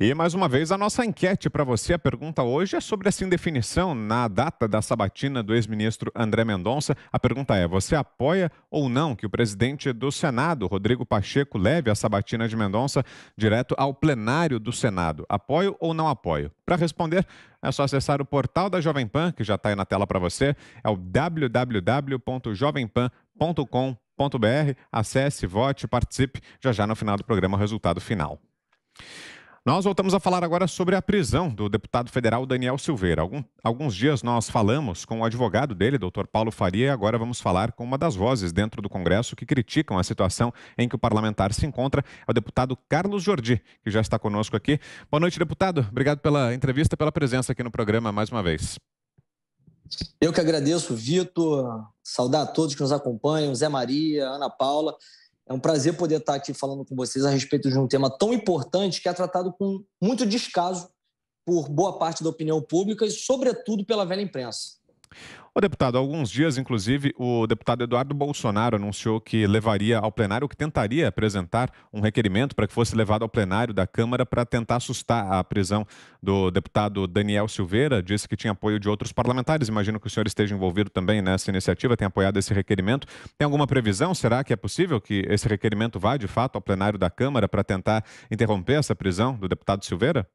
E mais uma vez a nossa enquete para você, a pergunta hoje é sobre essa indefinição na data da sabatina do ex-ministro André Mendonça. A pergunta é: você apoia ou não que o presidente do Senado, Rodrigo Pacheco, leve a sabatina de Mendonça direto ao plenário do Senado? Apoio ou não apoio? Para responder, é só acessar o portal da Jovem Pan, que já está aí na tela para você, é o www.jovempan.com.br. Acesse, vote, participe. Já já no final do programa, o resultado final. Nós voltamos a falar agora sobre a prisão do deputado federal Daniel Silveira. Algum, alguns dias nós falamos com o advogado dele, doutor Paulo Faria, e agora vamos falar com uma das vozes dentro do Congresso que criticam a situação em que o parlamentar se encontra, é o deputado Carlos Jordi, que já está conosco aqui. Boa noite, deputado. Obrigado pela entrevista, pela presença aqui no programa mais uma vez. Eu que agradeço, Vitor. Saudar a todos que nos acompanham, Zé Maria, Ana Paula. É um prazer poder estar aqui falando com vocês a respeito de um tema tão importante que é tratado com muito descaso por boa parte da opinião pública e, sobretudo, pela velha imprensa. O deputado, há alguns dias, inclusive, o deputado Eduardo Bolsonaro anunciou que levaria ao plenário, que tentaria apresentar um requerimento para que fosse levado ao plenário da Câmara para tentar assustar a prisão do deputado Daniel Silveira. Disse que tinha apoio de outros parlamentares. Imagino que o senhor esteja envolvido também nessa iniciativa, tem apoiado esse requerimento. Tem alguma previsão? Será que é possível que esse requerimento vá, de fato, ao plenário da Câmara para tentar interromper essa prisão do deputado Silveira?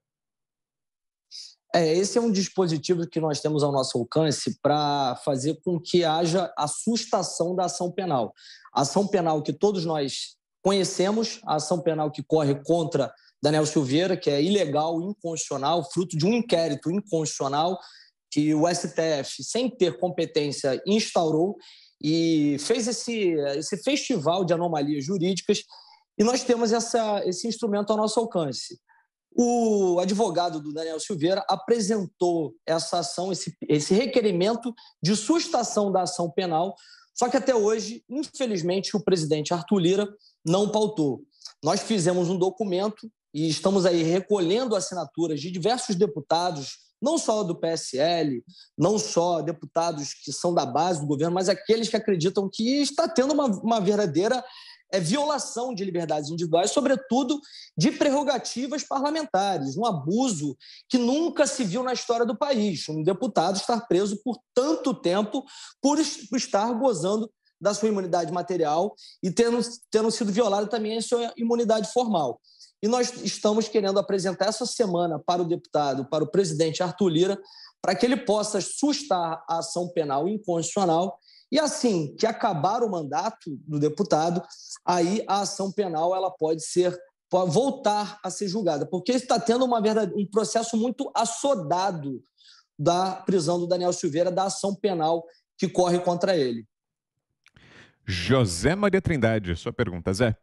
É, esse é um dispositivo que nós temos ao nosso alcance para fazer com que haja a sustação da ação penal. ação penal que todos nós conhecemos, a ação penal que corre contra Daniel Silveira, que é ilegal, inconstitucional, fruto de um inquérito inconstitucional que o STF, sem ter competência, instaurou e fez esse, esse festival de anomalias jurídicas. E nós temos essa, esse instrumento ao nosso alcance. O advogado do Daniel Silveira apresentou essa ação, esse, esse requerimento de sustação da ação penal, só que até hoje, infelizmente, o presidente Arthur Lira não pautou. Nós fizemos um documento e estamos aí recolhendo assinaturas de diversos deputados, não só do PSL, não só deputados que são da base do governo, mas aqueles que acreditam que está tendo uma, uma verdadeira é violação de liberdades individuais, sobretudo de prerrogativas parlamentares, um abuso que nunca se viu na história do país, um deputado estar preso por tanto tempo por estar gozando da sua imunidade material e tendo, tendo sido violado também a sua imunidade formal. E nós estamos querendo apresentar essa semana para o deputado, para o presidente Arthur Lira, para que ele possa sustar a ação penal inconstitucional e assim que acabar o mandato do deputado, aí a ação penal ela pode ser pode voltar a ser julgada, porque está tendo uma verdade, um processo muito assodado da prisão do Daniel Silveira, da ação penal que corre contra ele. José Maria Trindade, sua pergunta, Zé.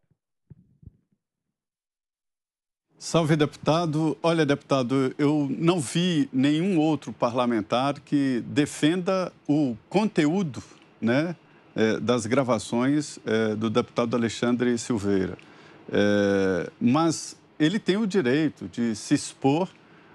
Salve, deputado. Olha, deputado, eu não vi nenhum outro parlamentar que defenda o conteúdo né, é, das gravações é, do deputado Alexandre Silveira. É, mas ele tem o direito de se expor,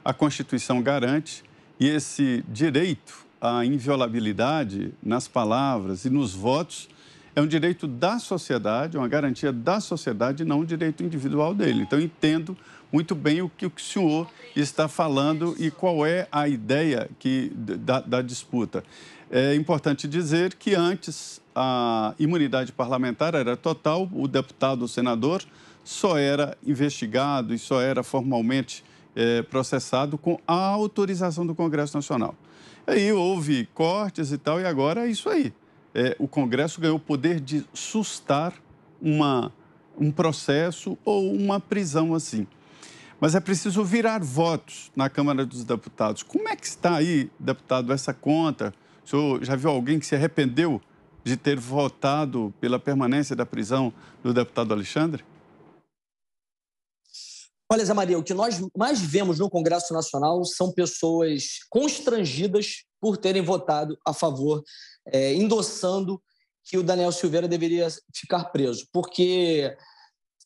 a Constituição garante, e esse direito à inviolabilidade nas palavras e nos votos é um direito da sociedade, é uma garantia da sociedade, não um direito individual dele. Então, entendo muito bem o que o senhor está falando e qual é a ideia que, da, da disputa. É importante dizer que antes a imunidade parlamentar era total, o deputado, o senador, só era investigado e só era formalmente é, processado com a autorização do Congresso Nacional. Aí houve cortes e tal, e agora é isso aí é, o Congresso ganhou o poder de sustar uma, um processo ou uma prisão assim. Mas é preciso virar votos na Câmara dos Deputados. Como é que está aí, deputado, essa conta? O senhor já viu alguém que se arrependeu de ter votado pela permanência da prisão do deputado Alexandre? Olha, Zé Maria, o que nós mais vemos no Congresso Nacional são pessoas constrangidas por terem votado a favor, é, endossando que o Daniel Silveira deveria ficar preso. Porque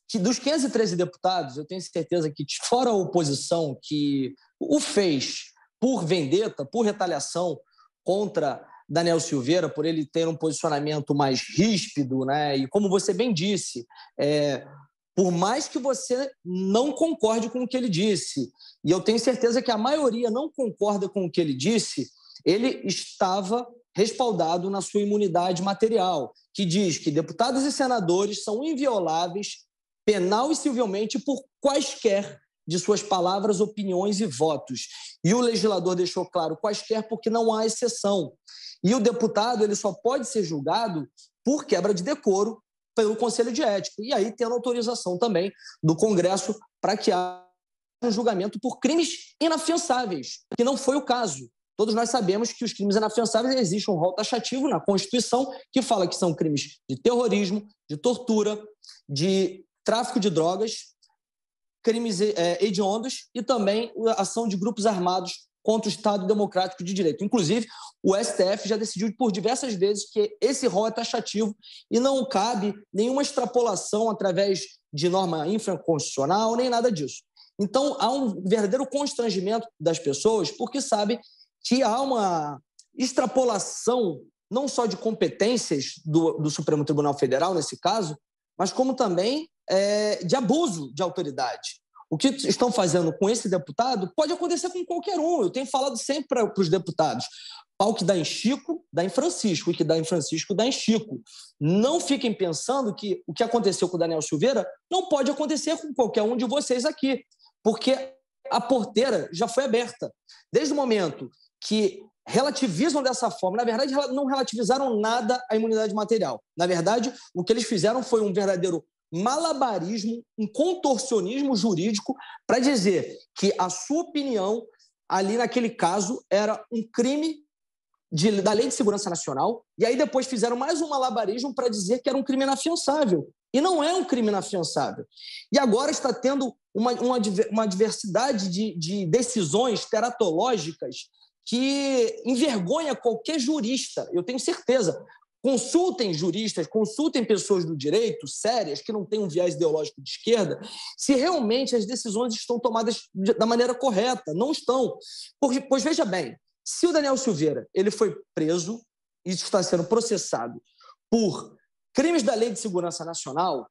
que dos 513 deputados, eu tenho certeza que, fora a oposição, que o fez por vendeta, por retaliação contra Daniel Silveira, por ele ter um posicionamento mais ríspido, né? E como você bem disse, é, por mais que você não concorde com o que ele disse, e eu tenho certeza que a maioria não concorda com o que ele disse, ele estava respaldado na sua imunidade material, que diz que deputados e senadores são invioláveis penal e civilmente por quaisquer de suas palavras, opiniões e votos. E o legislador deixou claro quaisquer porque não há exceção. E o deputado ele só pode ser julgado por quebra de decoro, pelo Conselho de Ética. E aí tendo autorização também do Congresso para que haja um julgamento por crimes inafiançáveis, que não foi o caso. Todos nós sabemos que os crimes inafiançáveis existem um rol taxativo na Constituição que fala que são crimes de terrorismo, de tortura, de tráfico de drogas, crimes eh, hediondos e também a ação de grupos armados contra o Estado Democrático de Direito. Inclusive, o STF já decidiu por diversas vezes que esse rol é taxativo e não cabe nenhuma extrapolação através de norma infraconstitucional, nem nada disso. Então, há um verdadeiro constrangimento das pessoas, porque sabe que há uma extrapolação não só de competências do, do Supremo Tribunal Federal, nesse caso, mas como também é, de abuso de autoridade. O que estão fazendo com esse deputado pode acontecer com qualquer um. Eu tenho falado sempre para os deputados. Pau que dá em Chico, dá em Francisco. E que dá em Francisco, dá em Chico. Não fiquem pensando que o que aconteceu com o Daniel Silveira não pode acontecer com qualquer um de vocês aqui. Porque a porteira já foi aberta. Desde o momento que relativizam dessa forma, na verdade, não relativizaram nada a imunidade material. Na verdade, o que eles fizeram foi um verdadeiro malabarismo, um contorcionismo jurídico para dizer que a sua opinião ali naquele caso era um crime de, da Lei de Segurança Nacional, e aí depois fizeram mais um malabarismo para dizer que era um crime inafiançável. E não é um crime inafiançável. E agora está tendo uma, uma, uma diversidade de, de decisões teratológicas que envergonha qualquer jurista, eu tenho certeza. Consultem juristas, consultem pessoas do direito sérias, que não têm um viés ideológico de esquerda, se realmente as decisões estão tomadas da maneira correta. Não estão. Porque, pois veja bem, se o Daniel Silveira ele foi preso e está sendo processado por crimes da Lei de Segurança Nacional,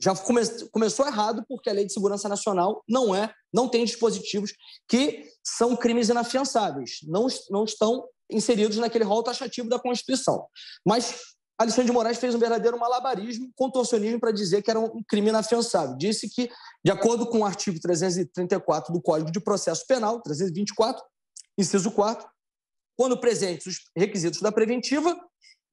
já come, começou errado porque a Lei de Segurança Nacional não é, não tem dispositivos que são crimes inafiançáveis, não, não estão inseridos naquele rol taxativo da Constituição. Mas Alexandre de Moraes fez um verdadeiro malabarismo, contorcionismo para dizer que era um crime inafiançável. Disse que, de acordo com o artigo 334 do Código de Processo Penal, 324, Inciso 4. Quando presentes os requisitos da preventiva,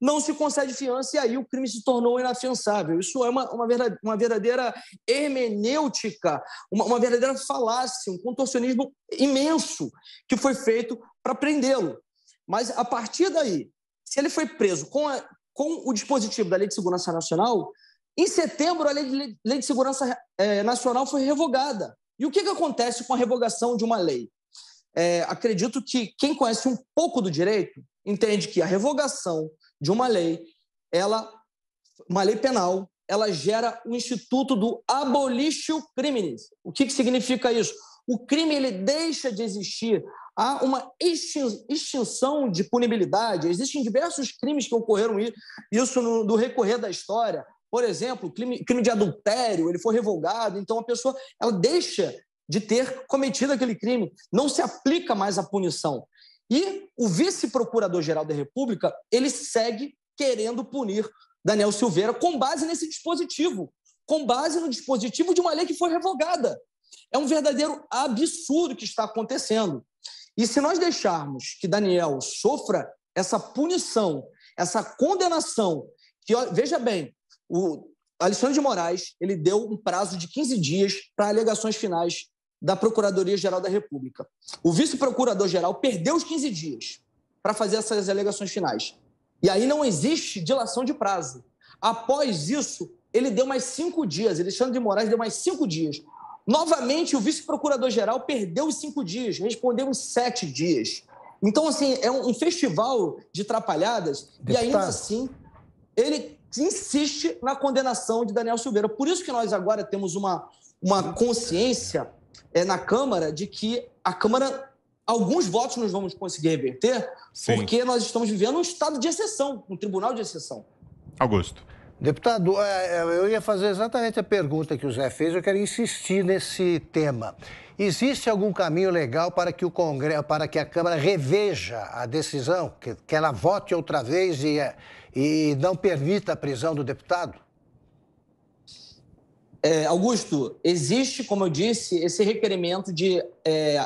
não se concede fiança e aí o crime se tornou inafiançável. Isso é uma, uma, verdadeira, uma verdadeira hermenêutica, uma, uma verdadeira falácia, um contorcionismo imenso que foi feito para prendê-lo. Mas a partir daí, se ele foi preso com, a, com o dispositivo da Lei de Segurança Nacional, em setembro a Lei de, lei de Segurança eh, Nacional foi revogada. E o que, que acontece com a revogação de uma lei? é, acredito que quem conhece um pouco do direito entende que a revogação de uma lei, ela, uma lei penal, ela gera o instituto do abolitio criminis. O que, que significa isso? O crime ele deixa de existir. Há uma extinção de punibilidade. Existem diversos crimes que ocorreram isso no, no recorrer da história. Por exemplo, crime, crime de adultério, ele foi revogado. Então, a pessoa ela deixa de ter cometido aquele crime. Não se aplica mais a punição. E o vice-procurador-geral da República, ele segue querendo punir Daniel Silveira com base nesse dispositivo, com base no dispositivo de uma lei que foi revogada. É um verdadeiro absurdo que está acontecendo. E se nós deixarmos que Daniel sofra essa punição, essa condenação, que veja bem, o Alexandre de Moraes ele deu um prazo de 15 dias para alegações finais da Procuradoria-Geral da República. O vice-procurador-geral perdeu os 15 dias para fazer essas alegações finais. E aí não existe dilação de prazo. Após isso, ele deu mais cinco dias, Alexandre de Moraes deu mais cinco dias. Novamente, o vice-procurador-geral perdeu os cinco dias, respondeu os sete dias. Então, assim, é um, festival de trapalhadas Deputado. e ainda assim ele insiste na condenação de Daniel Silveira. Por isso que nós agora temos uma, uma consciência é, na Câmara de que a Câmara, alguns votos nós vamos conseguir reverter, Sim. porque nós estamos vivendo um estado de exceção, um tribunal de exceção. Augusto. Deputado, é, é, eu ia fazer exatamente a pergunta que o Zé fez, eu quero insistir nesse tema. Existe algum caminho legal para que, o Congresso, para que a Câmara reveja a decisão, que, que ela vote outra vez e, e não permita a prisão do deputado? É, Augusto, existe, como eu disse, esse requerimento de, é,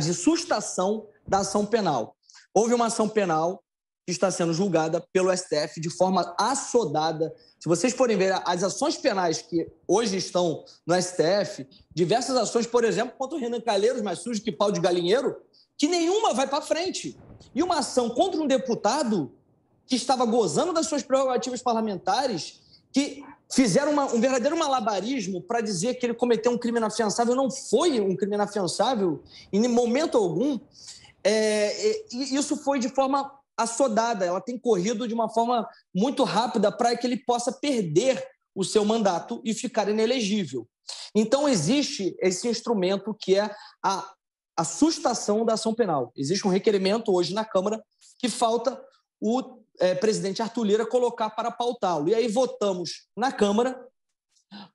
de sustação da ação penal. Houve uma ação penal que está sendo julgada pelo STF de forma assodada. Se vocês forem ver as ações penais que hoje estão no STF, diversas ações, por exemplo, contra o Renan Calheiros, mais sujo que pau de galinheiro, que nenhuma vai para frente. E uma ação contra um deputado que estava gozando das suas prerrogativas parlamentares, que fizeram uma, um verdadeiro malabarismo para dizer que ele cometeu um crime inafiançável. Não foi um crime inafiançável em momento algum. É, e isso foi de forma assodada, ela tem corrido de uma forma muito rápida para que ele possa perder o seu mandato e ficar inelegível. Então, existe esse instrumento que é a, assustação da ação penal. Existe um requerimento hoje na Câmara que falta o é, presidente Arthur Lira colocar para pautá-lo. E aí votamos na Câmara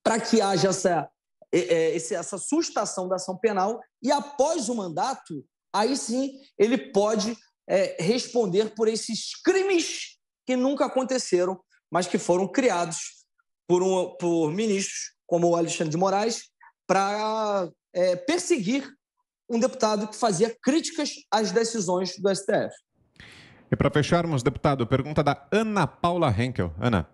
para que haja essa, é, é esse, essa sustação da ação penal e, após o mandato, aí sim ele pode é, responder por esses crimes que nunca aconteceram, mas que foram criados por, um, por ministros como o Alexandre de Moraes para é, perseguir um deputado que fazia críticas às decisões do STF. E para fecharmos, deputado, pergunta da Ana Paula Henkel. Ana.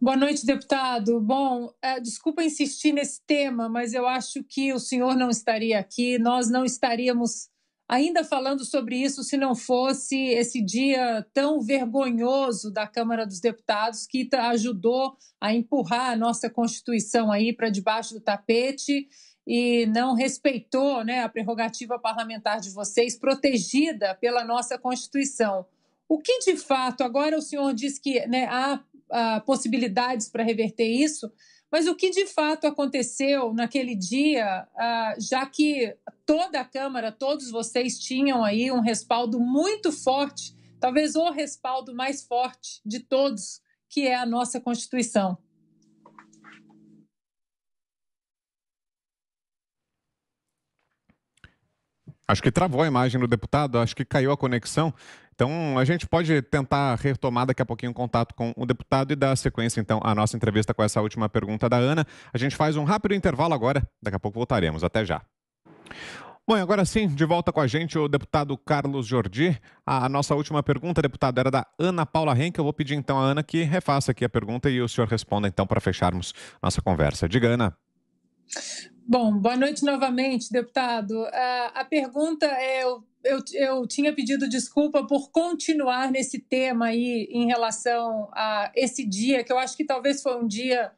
Boa noite, deputado. Bom, é, desculpa insistir nesse tema, mas eu acho que o senhor não estaria aqui, nós não estaríamos ainda falando sobre isso se não fosse esse dia tão vergonhoso da Câmara dos Deputados que ajudou a empurrar a nossa Constituição aí para debaixo do tapete e não respeitou né, a prerrogativa parlamentar de vocês, protegida pela nossa Constituição. O que de fato, agora o senhor diz que né, há, há possibilidades para reverter isso, mas o que de fato aconteceu naquele dia, ah, já que toda a Câmara, todos vocês tinham aí um respaldo muito forte, talvez o respaldo mais forte de todos, que é a nossa Constituição? Acho que travou a imagem do deputado, acho que caiu a conexão. Então, a gente pode tentar retomar daqui a pouquinho o contato com o deputado e dar sequência, então, à nossa entrevista com essa última pergunta da Ana. A gente faz um rápido intervalo agora, daqui a pouco voltaremos. Até já. Bom, agora sim, de volta com a gente o deputado Carlos Jordi. A nossa última pergunta, deputado, era da Ana Paula Henke. Eu vou pedir então a Ana que refaça aqui a pergunta e o senhor responda então para fecharmos nossa conversa. Diga, Ana. Bom, boa noite novamente, deputado. Ah, a pergunta é: eu, eu, eu tinha pedido desculpa por continuar nesse tema aí em relação a esse dia, que eu acho que talvez foi um dia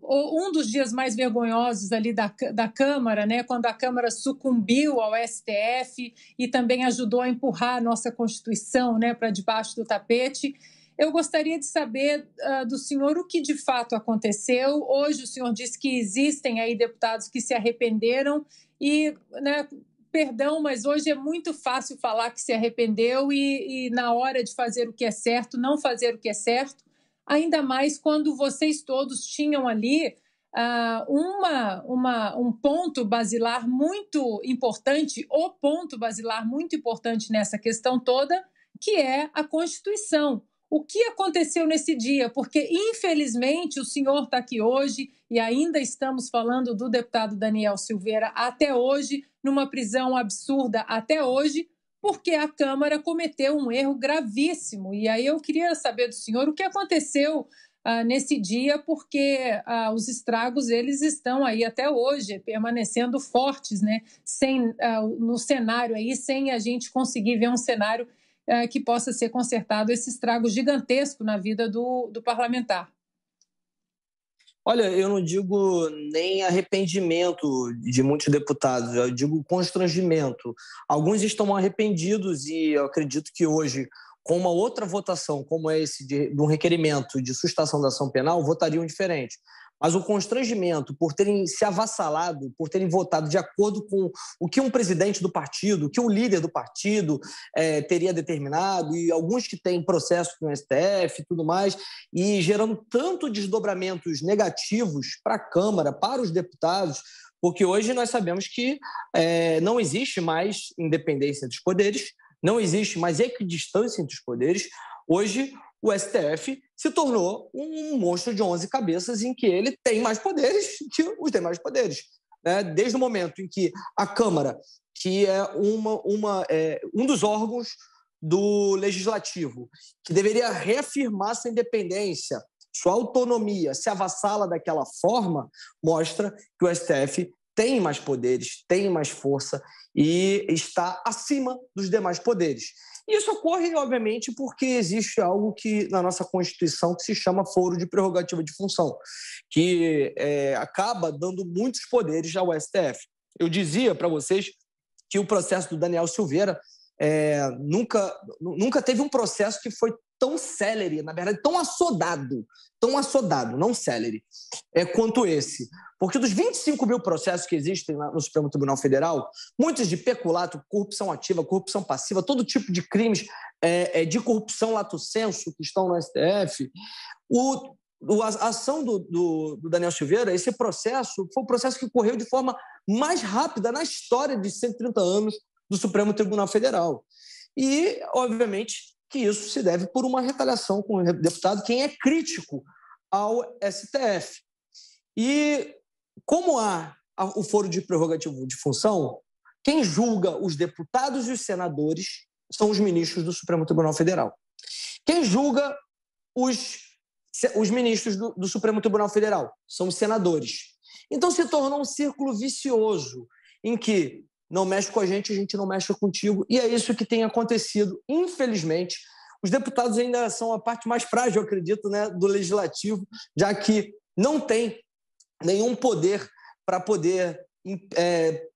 Uh, um dos dias mais vergonhosos ali da, da Câmara, né, quando a Câmara sucumbiu ao STF e também ajudou a empurrar a nossa Constituição né, para debaixo do tapete. Eu gostaria de saber uh, do senhor o que de fato aconteceu. Hoje o senhor disse que existem aí deputados que se arrependeram e, né, perdão, mas hoje é muito fácil falar que se arrependeu e, e na hora de fazer o que é certo, não fazer o que é certo, ainda mais quando vocês todos tinham ali Uh, uma, uma, um ponto basilar muito importante, o ponto basilar muito importante nessa questão toda, que é a Constituição o que aconteceu nesse dia, porque infelizmente o senhor está aqui hoje e ainda estamos falando do deputado Daniel Silveira até hoje, numa prisão absurda até hoje, porque a Câmara cometeu um erro gravíssimo. E aí eu queria saber do senhor o que aconteceu ah, nesse dia, porque ah, os estragos eles estão aí até hoje, permanecendo fortes, né? Sem, ah, no cenário aí, sem a gente conseguir ver um cenário é, que possa ser consertado esse estrago gigantesco na vida do, do parlamentar. Olha, eu não digo nem arrependimento de muitos deputados, eu digo constrangimento. Alguns estão arrependidos e eu acredito que hoje, com uma outra votação, como é esse de, de um requerimento de sustação da ação penal, votariam diferente mas o constrangimento por terem se avassalado, por terem votado de acordo com o que um presidente do partido, o que o líder do partido é, teria determinado, e alguns que têm processo com o STF e tudo mais, e gerando tanto desdobramentos negativos para a Câmara, para os deputados, porque hoje nós sabemos que é, não existe mais independência dos poderes, não existe mais equidistância entre os poderes. Hoje, o STF se tornou um monstro de 11 cabeças em que ele tem mais poderes que os demais poderes. Né? Desde o momento em que a Câmara, que é, uma, uma, é um dos órgãos do legislativo, que deveria reafirmar sua independência, sua autonomia, se avassala daquela forma, mostra que o STF tem mais poderes, tem mais força e está acima dos demais poderes. Isso ocorre, obviamente, porque existe algo que na nossa Constituição que se chama foro de prerrogativa de função, que é, acaba dando muitos poderes ao STF. Eu dizia para vocês que o processo do Daniel Silveira é, nunca, nunca teve um processo que foi tão celery, na verdade, tão assodado, tão assodado, não celery, é, quanto esse. Porque dos 25 mil processos que existem no Supremo Tribunal Federal, muitos de peculato, corrupção ativa, corrupção passiva, todo tipo de crimes é, é, de corrupção lato senso que estão no STF, o, o, a ação do, do, do Daniel Silveira, esse processo, foi o um processo que correu de forma mais rápida na história de 130 anos do Supremo Tribunal Federal. E, obviamente, que isso se deve por uma retaliação com o deputado, quem é crítico ao STF. E como há o foro de prerrogativo de função, quem julga os deputados e os senadores são os ministros do Supremo Tribunal Federal. Quem julga os, os ministros do, do Supremo Tribunal Federal são os senadores. Então se tornou um círculo vicioso em que não mexe com a gente, a gente não mexe contigo. E é isso que tem acontecido, infelizmente. Os deputados ainda são a parte mais frágil, acredito, né, do legislativo, já que não tem nenhum poder para poder é,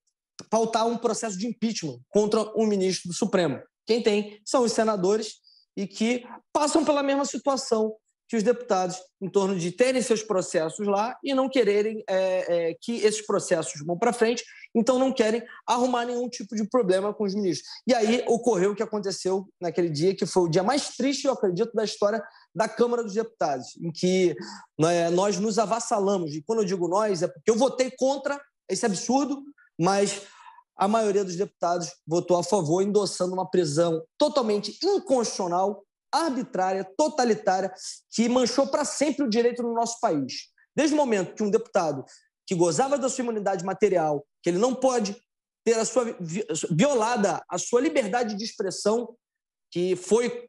pautar um processo de impeachment contra um ministro do Supremo. Quem tem são os senadores e que passam pela mesma situação que os deputados, em torno de terem seus processos lá e não quererem é, é, que esses processos vão para frente, então não querem arrumar nenhum tipo de problema com os ministros. E aí ocorreu o que aconteceu naquele dia, que foi o dia mais triste, eu acredito, da história da Câmara dos Deputados, em que né, nós nos avassalamos. E quando eu digo nós, é porque eu votei contra esse absurdo, mas a maioria dos deputados votou a favor, endossando uma prisão totalmente inconstitucional arbitrária, totalitária, que manchou para sempre o direito no nosso país. Desde o momento que um deputado que gozava da sua imunidade material, que ele não pode ter a sua violada a sua liberdade de expressão, que foi,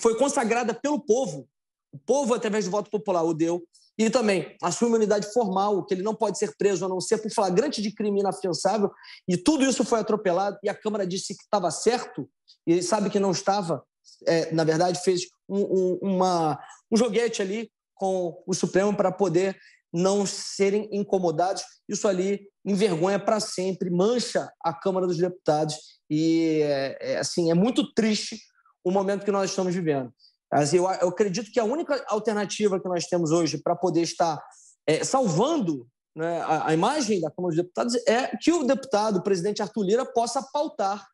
foi consagrada pelo povo, o povo, através do voto popular, o deu, e também a sua imunidade formal, que ele não pode ser preso a não ser por flagrante de crime inafiançável, e tudo isso foi atropelado, e a Câmara disse que estava certo, e sabe que não estava, é, na verdade, fez um, um, uma, um joguete ali com o Supremo para poder não serem incomodados. Isso ali envergonha para sempre, mancha a Câmara dos Deputados e é, é, assim é muito triste o momento que nós estamos vivendo. Mas assim, eu, eu acredito que a única alternativa que nós temos hoje para poder estar é, salvando né, a, a, imagem da Câmara dos Deputados é que o deputado, o presidente Arthur Lira, possa pautar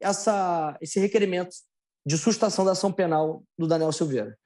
essa, esse requerimento de sustação da ação penal do Daniel Silveira.